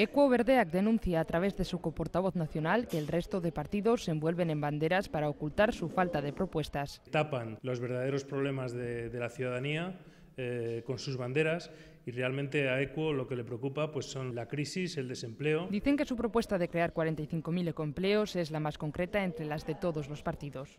Ecuo Verdeac denuncia a través de su portavoz nacional que el resto de partidos se envuelven en banderas para ocultar su falta de propuestas. Tapan los verdaderos problemas de, la ciudadanía eh, con sus banderas y realmente a Equo lo que le preocupa pues son la crisis, el desempleo. Dicen que su propuesta de crear 45.000 empleos es la más concreta entre las de todos los partidos.